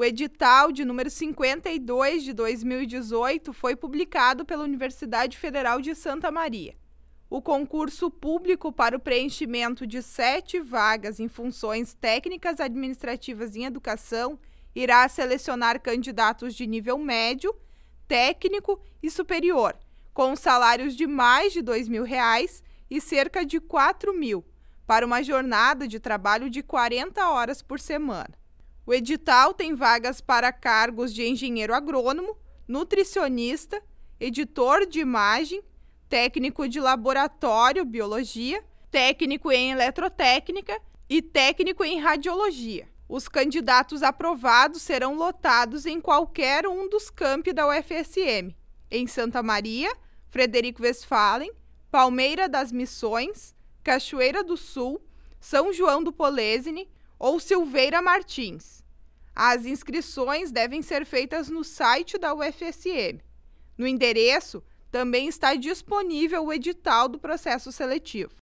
O edital de número 52 de 2018 foi publicado pela Universidade Federal de Santa Maria. O concurso público para o preenchimento de sete vagas em funções técnicas administrativas em educação irá selecionar candidatos de nível médio, técnico e superior, com salários de mais de R$ 2.000 e cerca de R$ 4.000, para uma jornada de trabalho de 40 horas por semana. O edital tem vagas para cargos de engenheiro agrônomo, nutricionista, editor de imagem, técnico de laboratório biologia, técnico em eletrotécnica e técnico em radiologia. Os candidatos aprovados serão lotados em qualquer um dos campi da UFSM, em Santa Maria, Frederico Westphalen, Palmeira das Missões, Cachoeira do Sul, São João do Polesine, ou Silveira Martins. As inscrições devem ser feitas no site da UFSM. No endereço também está disponível o edital do processo seletivo.